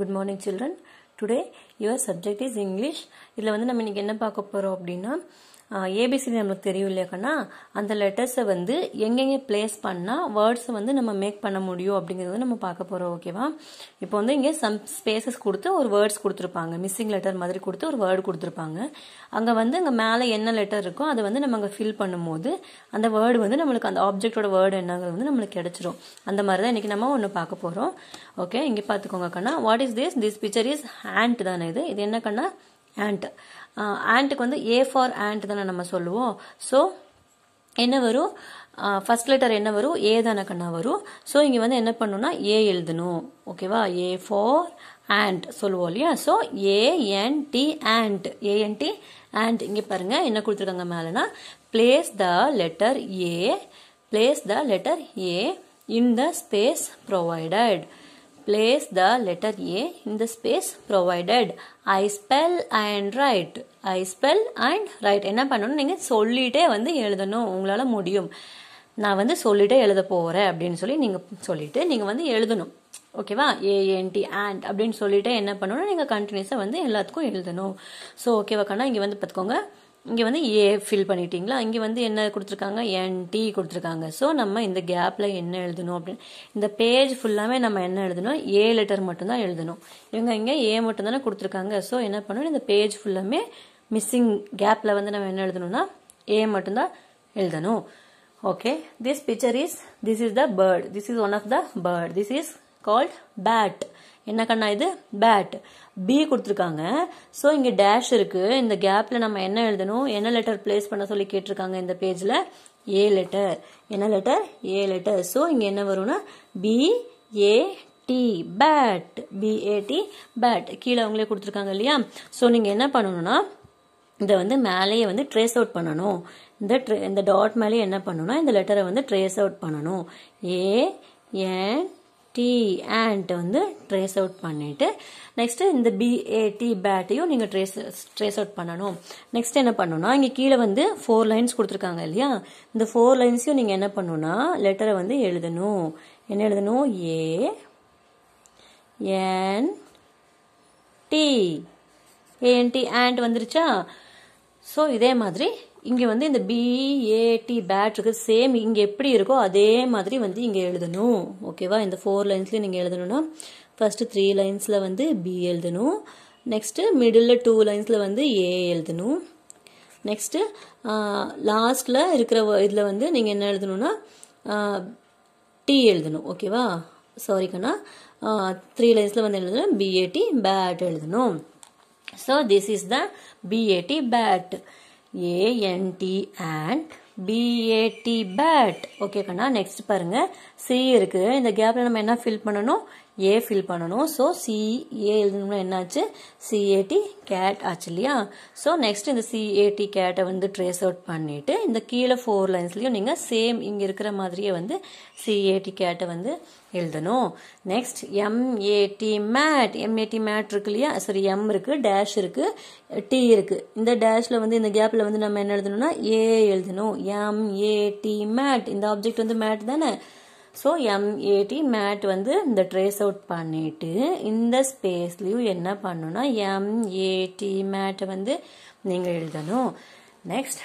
Good morning children today your subject is English இதில் வந்து நம்ம இன்றைக்கி என்ன பார்க்க போகிறோம் அப்படின்னா ஏபிசி நம்மளுக்கு தெரியும் இல்லையா கண்ணா அந்த லெட்டர்ஸை வந்து எங்கெங்கே பிளேஸ் பண்ணால் வேர்ட்ஸை வந்து நம்ம மேக் பண்ண முடியும் அப்படிங்கிறது நம்ம பார்க்க போகிறோம் ஓகேவா இப்போ வந்து இங்கே சம் ஸ்பேசஸ் கொடுத்து ஒரு வேர்ட்ஸ் கொடுத்துருப்பாங்க மிஸ்ஸிங் லெட்டர் மாதிரி கொடுத்து ஒரு வேர்டு கொடுத்துருப்பாங்க அங்கே வந்து அங்கே மேலே என்ன லெட்டர் இருக்கோ அதை வந்து நம்ம அங்கே ஃபில் பண்ணும்போது அந்த வேர்டு வந்து நம்மளுக்கு அந்த ஆப்ஜெக்டோட வேர்டு என்னங்கிறது வந்து நம்மளுக்கு கிடைச்சிரும் அந்த மாதிரி தான் இன்றைக்கி நம்ம ஒன்று பார்க்க போகிறோம் ஓகே இங்கே பார்த்துக்கோங்க கண்ணா what is this this picture is hand தானே இது இது என்ன கண்ணா ஆண்ட் ஆண்ட்டுக்கு வந்து ஏ ஃபார் ஆண்ட் தானே நம்ம சொல்லுவோம் ஸோ என்ன வரும் ஃபர்ஸ்ட் லெட்டர் என்ன வரும் ஏ தானே கண்ணா வரும் ஸோ இங்கே வந்து என்ன பண்ணணும்னா ஏ எழுதணும் ஓகேவா ஏ ஃபார் ஆண்ட் சொல்லுவோம் இல்லையா so A N D and A N D and இங்கே பாருங்கள் என்ன கொடுத்துருக்காங்க மேலேனா place the letter A place the letter A in the space provided Place the letter A in the space provided I spell and write. I spell and write. என்ன பண்ணணும் நீங்கள் சொல்லிகிட்டே வந்து எழுதணும் உங்களால் முடியும் நான் வந்து சொல்லிட்டே எழுத போகிறேன் அப்படின்னு சொல்லி நீங்கள் சொல்லிவிட்டு நீங்கள் வந்து எழுதணும் ஓகேவா ஏஎன்டி அண்ட் அப்படின்னு சொல்லிட்டு என்ன பண்ணணும் நீங்கள் கண்டினியூஸாக வந்து எல்லாத்துக்கும் எழுதணும் ஸோ ஓகேவா கண்ணா இங்கே வந்து பார்த்துக்கோங்க இங்கே வந்து ஏ ஃபில் பண்ணிட்டீங்களா இங்கே வந்து என்ன கொடுத்துருக்காங்க என்டி கொடுத்துருக்காங்க ஸோ நம்ம இந்த கேப்பில் என்ன எழுதணும் அப்படின்னு இந்த பேஜ் ஃபுல்லாகவே நம்ம என்ன எழுதணும் ஏ லெட்டர் மட்டும்தான் எழுதணும் இவங்க இங்கே ஏ மட்டும் தானே கொடுத்துருக்காங்க ஸோ என்ன பண்ணணும் இந்த பேஜ் ஃபுல்லாமே மிஸ்ஸிங் கேப்பில் வந்து நம்ம என்ன எழுதணும்னா ஏ மட்டும்தான் எழுதணும் okay this picture is this is the bird this is one of the bird this is called bat என்ன கண்ணா இது பேட் பி கொடுத்துருக்காங்க ஸோ இங்கே டேஷ் இருக்குது இந்த கேப்பில் நம்ம என்ன எழுதணும் என்ன லெட்டர் பிளேஸ் பண்ண சொல்லி கேட்டிருக்காங்க இந்த பேஜில் ஏ லெட்டர் என்ன லெட்டர் ஏ லெட்டர் ஸோ இங்கே என்ன வரும்னா B A T bat B A T bat கீழே அவங்களே கொடுத்துருக்காங்க இல்லையா ஸோ நீங்கள் என்ன பண்ணணும்னா இதை வந்து மேலேயே வந்து ட்ரேஸ் அவுட் பண்ணணும் இந்த ட்ரே இந்த டாட் மேலேயே என்ன பண்ணணும்னா இந்த லெட்டரை வந்து ட்ரேஸ் அவுட் பண்ணணும் ஏ என் டி ஆண்ட் வந்து ட்ரேஸ் அவுட் பண்ணிவிட்டு நெக்ஸ்ட்டு இந்த பிஏடி பேட்டையும் நீங்கள் ட்ரேஸ் ட்ரேஸ் அவுட் பண்ணணும் நெக்ஸ்ட் என்ன பண்ணணும்னா இங்கே கீழே வந்து ஃபோர் லைன்ஸ் கொடுத்துருக்காங்க இல்லையா இந்த ஃபோர் லைன்ஸையும் நீங்கள் என்ன பண்ணணும்னா லெட்டரை வந்து எழுதணும் என்ன எழுதணும் A N D A N D and வந்துருச்சா ஸோ இதே மாதிரி இங்கே வந்து இந்த பிஏடி பேட் இருக்குது சேம் இங்கே எப்படி இருக்கோ அதே மாதிரி வந்து இங்கே எழுதணும் ஓகேவா இந்த ஃபோர் லைன்ஸ்லேயும் நீங்கள் எழுதணும்னா ஃபஸ்ட்டு த்ரீ லைன்ஸில் வந்து பி எழுதணும் நெக்ஸ்ட்டு மிடில் டூ லைன்ஸில் வந்து ஏ எழுதணும் நெக்ஸ்ட்டு லாஸ்ட்டில் இருக்கிற இதில் வந்து நீங்கள் என்ன எழுதணும்னா டி எழுதணும் ஓகேவா சாரி கண்ணா த்ரீ லைன்ஸில் வந்து எழுதணும் பிஏடி பேட் எழுதணும் so this is the B A T bat A N D and B A T bat okay கண்ணா நெக்ஸ்ட் பாருங்கள் சி இருக்குது இந்த கேப்பில் நம்ம என்ன ஃபில் பண்ணணும் ஏ ஃபில் பண்ணணும் ஸோ சிஏ எழுதணும்னா என்னாச்சு சிஏடி கேட் ஆச்சு இல்லையா ஸோ நெக்ஸ்ட் இந்த சிஏடி கேட்டை வந்து ட்ரேஸ் அவுட் பண்ணிவிட்டு இந்த கீழே ஃபோர் லைன்ஸ்லேயும் நீங்கள் சேம் இங்கே இருக்கிற மாதிரியே வந்து சிஏடி கேட்டை வந்து எழுதணும் next M A T mat M A T mat இருக்கு இல்லையா சாரி எம் இருக்குது டேஷ் இருக்குது டி இருக்குது இந்த டேஷில் வந்து இந்த கேப்பில் வந்து நம்ம என்ன எழுதணும்னா ஏ எழுதணும் எம்ஏடி மேட் இந்த ஆப்ஜெக்ட் வந்து மேட் தானே ஸோ எம்ஏடி மேட் வந்து இந்த ட்ரேஸ் அவுட் பண்ணிவிட்டு இந்த ஸ்பேஸ்லேயும் என்ன பண்ணணும்னா எம்ஏடி மேட்டை வந்து நீங்கள் எழுதணும் next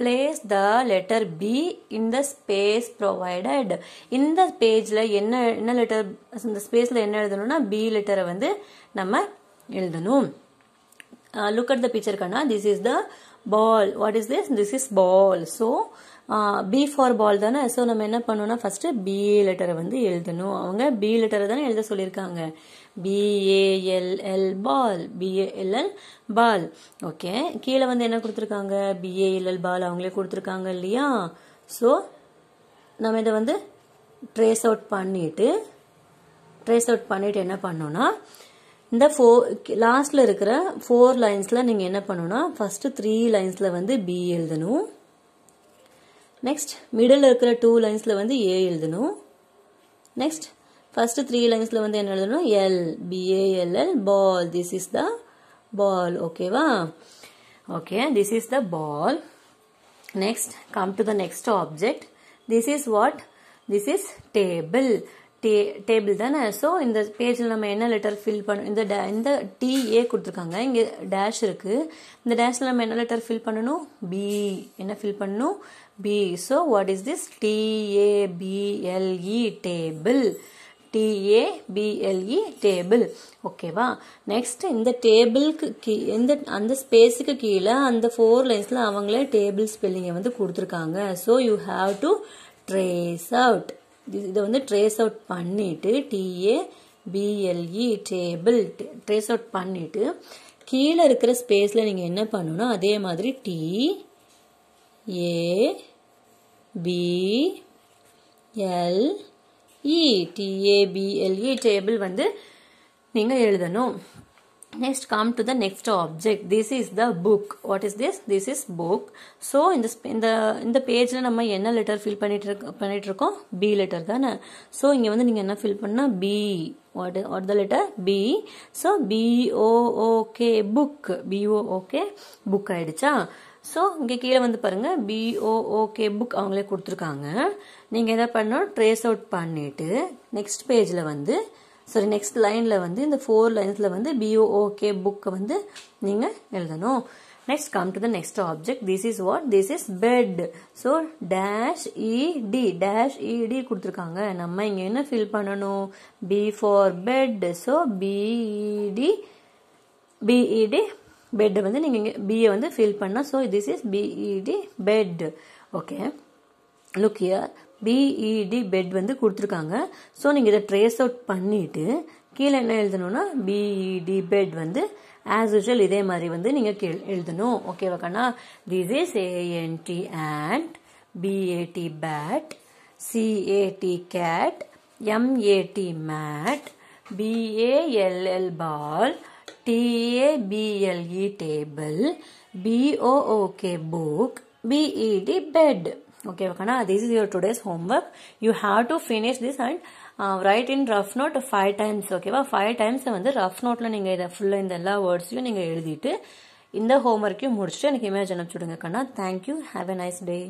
place the letter B in the space provided இந்த பேஜில் என்ன என்ன லெட்டர் இந்த ஸ்பேஸில் என்ன எழுதணும்னா பி லெட்டரை வந்து நம்ம எழுதணும் லுக் அட் த பிக்சர் கண்ணா this is the ball what is this this is ball so B for ball தானே ஸோ நம்ம என்ன பண்ணோம்னா ஃபர்ஸ்ட் பிஏ லெட்டரை வந்து எழுதணும் அவங்க பி லெட்டரை தானே எழுத சொல்லியிருக்காங்க B A L L ball B A L L ball okay கீழே வந்து என்ன கொடுத்துருக்காங்க பிஏஎல்எல் பால் அவங்களே கொடுத்துருக்காங்க இல்லையா ஸோ நம்ம இதை வந்து ட்ரேஸ் அவுட் பண்ணிவிட்டு ட்ரேஸ் அவுட் பண்ணிவிட்டு என்ன பண்ணோன்னா இந்த ஃபோர் லாஸ்ட்டில் இருக்கிற ஃபோர் லைன்ஸில் நீங்கள் என்ன பண்ணணும்னா ஃபஸ்ட்டு த்ரீ லைன்ஸில் வந்து பி எழுதணும் நெக்ஸ்ட் மிடில் இருக்கிற டூ லைன்ஸில் வந்து ஏ எழுதணும் நெக்ஸ்ட் ஃபஸ்ட்டு த்ரீ லைன்ஸில் வந்து என்ன எழுதணும் L B A L L ball this is the ball ஓகேவா okay this is the ball next come to the next object this is what this is table டே டேபிள் தானே ஸோ இந்த பேஜில் நம்ம என்ன லெட்டர் ஃபில் பண்ண இந்த டே இந்த டிஏ கொடுத்துருக்காங்க இங்கே டேஷ் இருக்குது இந்த டேஷில் நம்ம என்ன லெட்டர் ஃபில் பண்ணணும் பி என்ன ஃபில் பண்ணணும் B so what is this T A B L E table T A B L E table ஓகேவா நெக்ஸ்ட் இந்த டேபிளுக்கு கீ இந்த அந்த ஸ்பேஸுக்கு கீழே அந்த ஃபோர் லைன்ஸில் அவங்களே டேபிள் ஸ்பெல்லிங்கை வந்து கொடுத்துருக்காங்க so you have to trace out இதை வந்து ட்ரேஸ் அவுட் பண்ணிவிட்டு T A B L E table trace out பண்ணிவிட்டு கீழே இருக்கிற ஸ்பேஸில் நீங்கள் என்ன பண்ணணும்னா அதே மாதிரி T A B L E T A B L E table வந்து நீங்கள் எழுதணும் next come to the next object this is the book what is this this is book so இந்த இந்த இந்த பேஜில் நம்ம என்ன லெட்டர் ஃபில் பண்ணிட்டு இருக்க பண்ணிட்டு இருக்கோம் பி லெட்டர் தானே ஸோ இங்கே வந்து நீங்கள் என்ன ஃபில் பண்ணா B what what the letter B so B O O K book B O O K book ஆயிடுச்சா ஸோ இங்கே கீழே வந்து பாருங்கள் பிஓஓகே புக் அவங்களே கொடுத்துருக்காங்க நீங்கள் எதை பண்ணணும் ட்ரேஸ் அவுட் பண்ணிவிட்டு நெக்ஸ்ட் பேஜில் வந்து சரி நெக்ஸ்ட் லைனில் வந்து இந்த ஃபோர் லைன்ஸில் வந்து பிஓஓகே புக்கை வந்து நீங்கள் எழுதணும் next come to the next object this is what this is bed so dash E D dash E D கொடுத்துருக்காங்க நம்ம இங்கே என்ன ஃபில் பண்ணணும் B for bed so B E D B E D bed வந்து நீங்கள் இங்கே பிஏ வந்து ஃபில் பண்ணால் so this is B E D bed okay look here B E D bed e வந்து கொடுத்துருக்காங்க ஸோ நீங்கள் இதை ட்ரேஸ் அவுட் பண்ணிவிட்டு கீழே என்ன எழுதணும்னா பிஇடி பெட் e வந்து ஆஸ் யூஷுவல் இதே மாதிரி வந்து நீங்கள் கே எழுதணும் ஓகேவா கண்ணா this is A N D and B A T bat C A T cat M A T mat B A L L ball T A B L E table B O O K book B E D bed okay Vakana, this is your today's homework you have to finish this and write in rough note five times ஓகேவா five times வந்து rough நோட்டில் நீங்கள் இதை ஃபுல்லாக இந்த எல்லா வேர்ட்ஸையும் நீங்கள் எழுதிட்டு இந்த ஹோம்ஒர்க்கையும் முடிச்சுட்டு எனக்கு இமேஜ் அனுப்பிச்சுடுங்க கண்ணா thank you have a nice day